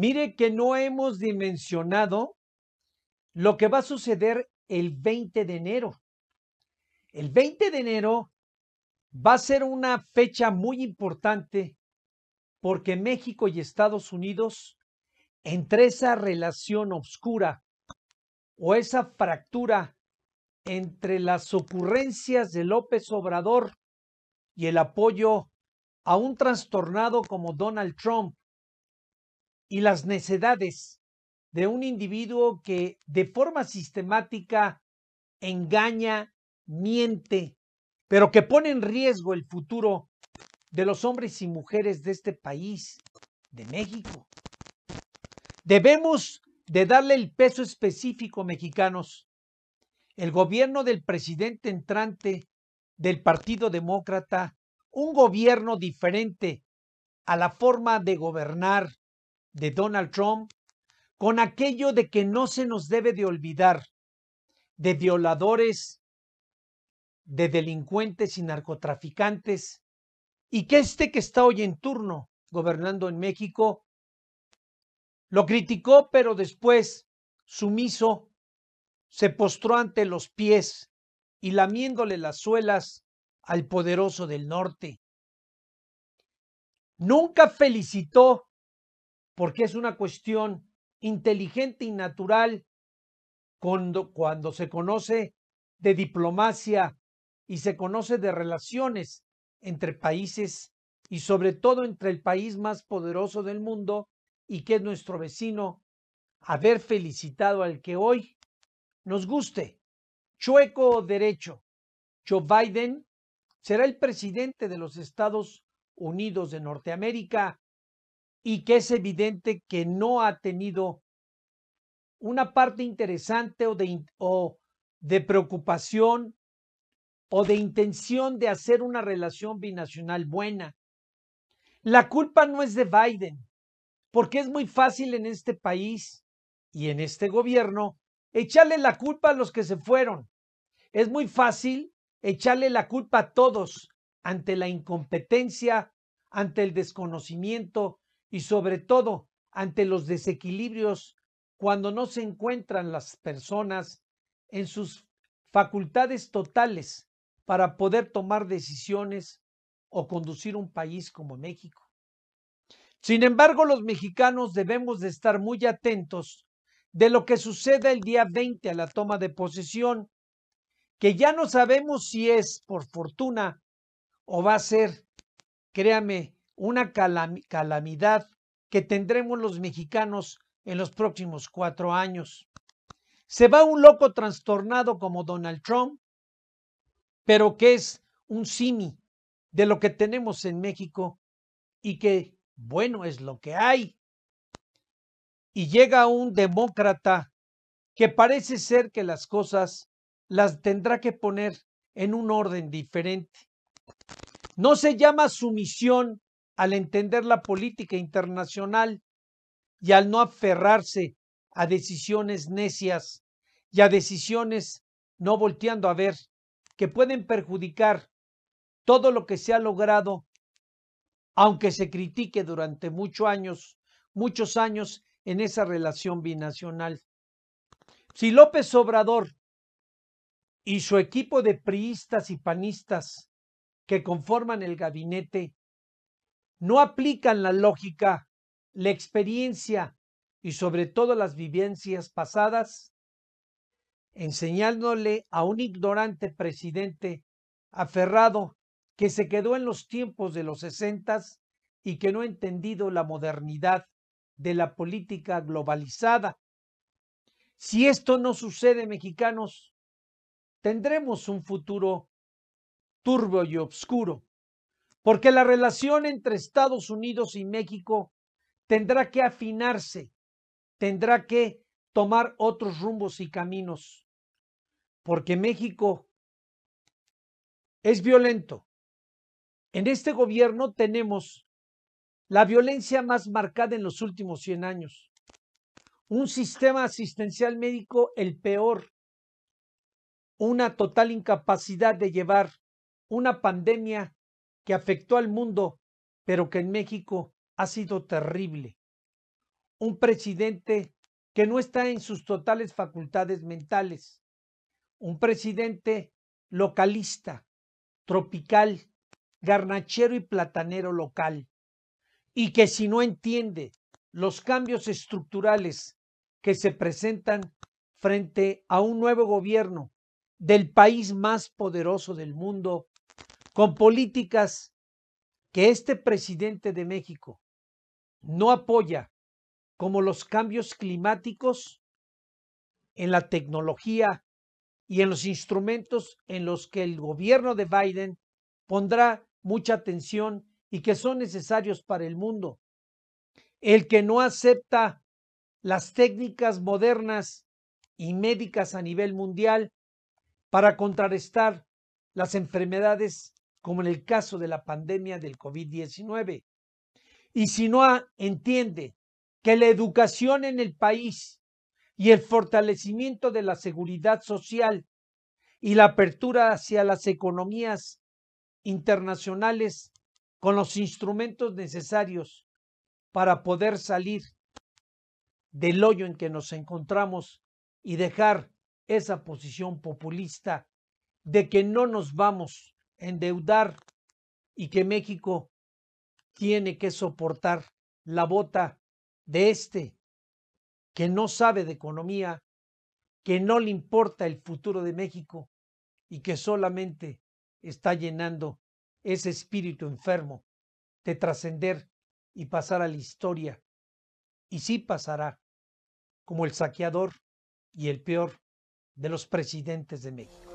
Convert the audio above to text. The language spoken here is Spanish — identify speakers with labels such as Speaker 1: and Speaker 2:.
Speaker 1: Mire que no hemos dimensionado lo que va a suceder el 20 de enero. El 20 de enero va a ser una fecha muy importante porque México y Estados Unidos, entre esa relación oscura o esa fractura entre las ocurrencias de López Obrador y el apoyo a un trastornado como Donald Trump, y las necedades de un individuo que de forma sistemática engaña, miente, pero que pone en riesgo el futuro de los hombres y mujeres de este país, de México. Debemos de darle el peso específico, mexicanos. El gobierno del presidente entrante del Partido Demócrata, un gobierno diferente a la forma de gobernar de Donald Trump con aquello de que no se nos debe de olvidar de violadores, de delincuentes y narcotraficantes, y que este que está hoy en turno gobernando en México lo criticó, pero después, sumiso, se postró ante los pies y lamiéndole las suelas al poderoso del norte. Nunca felicitó porque es una cuestión inteligente y natural cuando, cuando se conoce de diplomacia y se conoce de relaciones entre países y sobre todo entre el país más poderoso del mundo y que es nuestro vecino, haber felicitado al que hoy nos guste, chueco o derecho. Joe Biden será el presidente de los Estados Unidos de Norteamérica y que es evidente que no ha tenido una parte interesante o de, o de preocupación o de intención de hacer una relación binacional buena. La culpa no es de Biden, porque es muy fácil en este país y en este gobierno echarle la culpa a los que se fueron. Es muy fácil echarle la culpa a todos ante la incompetencia, ante el desconocimiento, y sobre todo ante los desequilibrios cuando no se encuentran las personas en sus facultades totales para poder tomar decisiones o conducir un país como México. Sin embargo, los mexicanos debemos de estar muy atentos de lo que suceda el día 20 a la toma de posesión, que ya no sabemos si es por fortuna o va a ser, créame, una calamidad que tendremos los mexicanos en los próximos cuatro años. Se va un loco trastornado como Donald Trump, pero que es un simi de lo que tenemos en México y que, bueno, es lo que hay. Y llega un demócrata que parece ser que las cosas las tendrá que poner en un orden diferente. No se llama sumisión al entender la política internacional y al no aferrarse a decisiones necias y a decisiones no volteando a ver que pueden perjudicar todo lo que se ha logrado, aunque se critique durante muchos años, muchos años en esa relación binacional. Si López Obrador y su equipo de priistas y panistas que conforman el gabinete no aplican la lógica, la experiencia y sobre todo las vivencias pasadas, enseñándole a un ignorante presidente aferrado que se quedó en los tiempos de los sesentas y que no ha entendido la modernidad de la política globalizada. Si esto no sucede, mexicanos, tendremos un futuro turbio y oscuro porque la relación entre Estados Unidos y México tendrá que afinarse, tendrá que tomar otros rumbos y caminos, porque México es violento. En este gobierno tenemos la violencia más marcada en los últimos 100 años, un sistema asistencial médico el peor, una total incapacidad de llevar una pandemia que afectó al mundo, pero que en México ha sido terrible. Un presidente que no está en sus totales facultades mentales. Un presidente localista, tropical, garnachero y platanero local. Y que si no entiende los cambios estructurales que se presentan frente a un nuevo gobierno del país más poderoso del mundo, con políticas que este presidente de México no apoya, como los cambios climáticos en la tecnología y en los instrumentos en los que el gobierno de Biden pondrá mucha atención y que son necesarios para el mundo. El que no acepta las técnicas modernas y médicas a nivel mundial para contrarrestar las enfermedades como en el caso de la pandemia del COVID-19. Y si no entiende que la educación en el país y el fortalecimiento de la seguridad social y la apertura hacia las economías internacionales con los instrumentos necesarios para poder salir del hoyo en que nos encontramos y dejar esa posición populista de que no nos vamos endeudar y que México tiene que soportar la bota de este que no sabe de economía, que no le importa el futuro de México y que solamente está llenando ese espíritu enfermo de trascender y pasar a la historia. Y sí pasará como el saqueador y el peor de los presidentes de México.